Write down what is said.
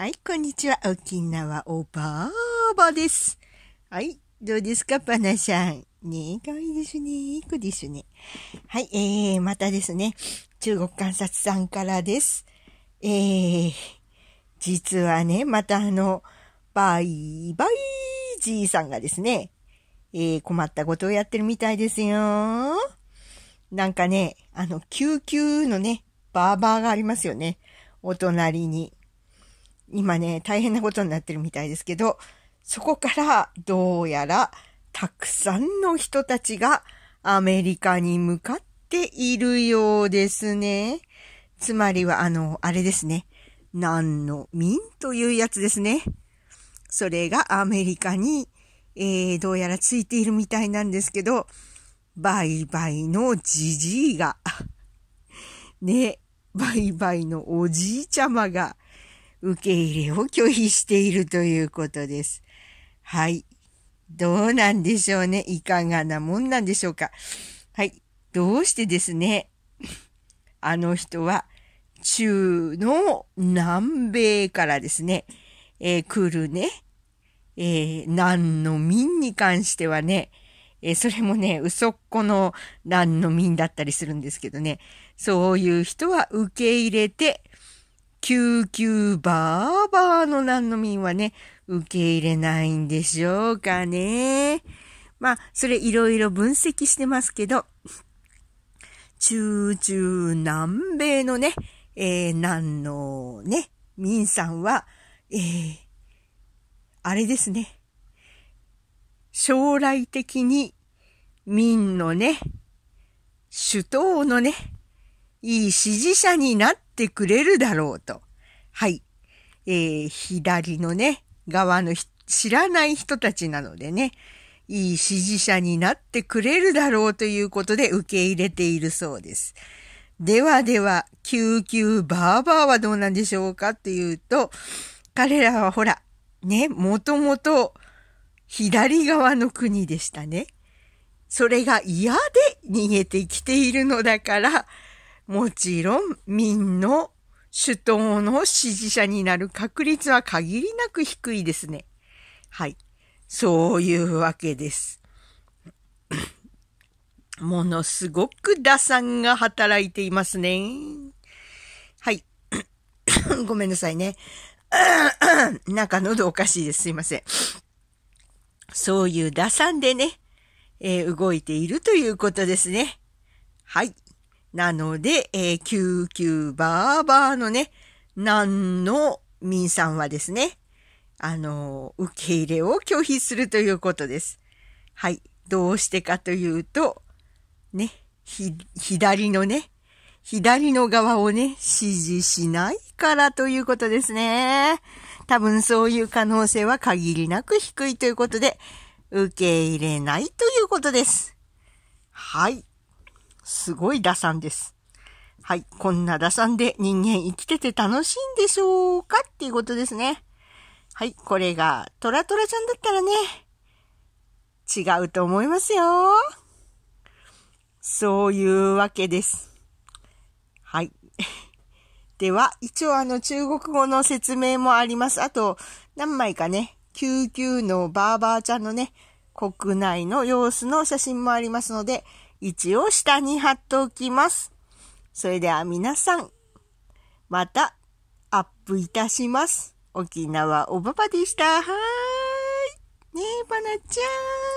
はい、こんにちは。沖縄おばあばです。はい、どうですか、パナシャン。ねえ、かわいいですね。いい子ですね。はい、えー、またですね、中国観察さんからです。えー、実はね、またあの、バイバイじいさんがですね、えー、困ったことをやってるみたいですよ。なんかね、あの、救急のね、バーバーがありますよね。お隣に。今ね、大変なことになってるみたいですけど、そこからどうやらたくさんの人たちがアメリカに向かっているようですね。つまりはあの、あれですね。何の民というやつですね。それがアメリカに、えー、どうやらついているみたいなんですけど、バイバイのじじいが、ね、バイバイのおじいちゃまが、受け入れを拒否しているということです。はい。どうなんでしょうね。いかがなもんなんでしょうか。はい。どうしてですね、あの人は中の南米からですね、えー、来るね、えー、南の民に関してはね、えー、それもね、嘘っこの南の民だったりするんですけどね、そういう人は受け入れて、救急バーバーの何の民はね、受け入れないんでしょうかね。まあ、それいろいろ分析してますけど、中中南米のね、えー、南のね、民さんは、えー、あれですね。将来的に民のね、首都のね、いい支持者になっててくれるだろうと。はい。えー、左のね、側の知らない人たちなのでね、いい支持者になってくれるだろうということで受け入れているそうです。ではでは、救急バーバーはどうなんでしょうかっていうと、彼らはほら、ね、もともと左側の国でしたね。それが嫌で逃げてきているのだから、もちろん民の首党の支持者になる確率は限りなく低いですね。はい。そういうわけです。ものすごく打算が働いていますね。はい。ごめんなさいね。なんか喉おかしいです。すいません。そういう打算でね、えー、動いているということですね。はい。なので、えー、救急バーバーのね、何の民さんはですね、あの、受け入れを拒否するということです。はい。どうしてかというと、ね、ひ、左のね、左の側をね、支持しないからということですね。多分そういう可能性は限りなく低いということで、受け入れないということです。はい。すごい打算です。はい。こんな打算で人間生きてて楽しいんでしょうかっていうことですね。はい。これがトラトラちゃんだったらね、違うと思いますよ。そういうわけです。はい。では、一応あの中国語の説明もあります。あと、何枚かね、救急のバーバーちゃんのね、国内の様子の写真もありますので、位置を下に貼っておきます。それでは皆さん、またアップいたします。沖縄おばばでした。はーい。ねえ、ばなちゃん。